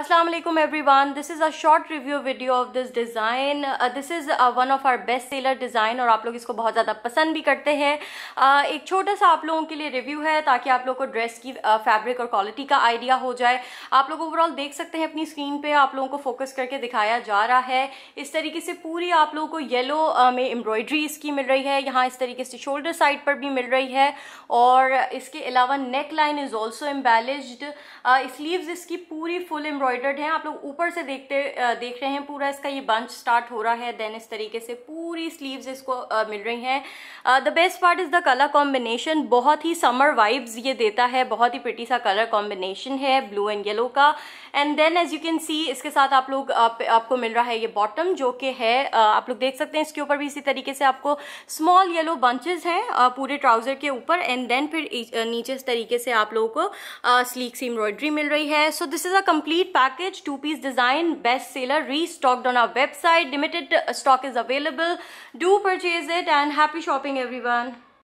Aslam everyone this is a short review video of this design this is one of our best seller design और आप लोग इसको बहुत ज़्यादा पसंद भी करते हैं uh, एक छोटा सा आप लोगों के लिए रिव्यू है ताकि आप लोगों को ड्रेस की फैब्रिक uh, और क्वालिटी का आइडिया हो जाए आप लोग ओवरऑल देख सकते हैं अपनी स्क्रीन पे आप लोगों को फोकस करके दिखाया जा रहा है इस तरीके से पूरी आप लोगों को येलो uh, में एम्ब्रॉयड्री इसकी मिल रही है यहाँ इस तरीके से शोल्डर साइड पर भी मिल रही है और इसके अलावा neck line is also embellish sleeve इसकी पूरी फुल एम्ब्रॉयडर्ड है आप लोग ऊपर से देखते देख रहे हैं पूरा इसका ये बंच स्टार्ट हो रहा है देन इस तरीके से पूरी स्लीव्स इसको मिल रही हैं the best part is the colour combination बहुत ही समर वाइब्स ये देता है बहुत ही पिटी सा कलर कॉम्बिनेशन है ब्लू एंड येलो का and then as you can see इसके साथ आप लोग आप, आपको मिल रहा है ये बॉटम जो कि है आप लोग देख सकते हैं इसके ऊपर भी इसी तरीके से आपको स्मॉल येलो बंचेज हैं पूरे ट्राउज़र के ऊपर एंड देन फिर नीचे इस तरीके से आप लोगों को स्लीक सी एम्ब्रॉयडरी मिल रही है so this is a complete package two-piece design bestseller restocked on our website. Limited stock is available. Do purchase it and happy shopping everyone.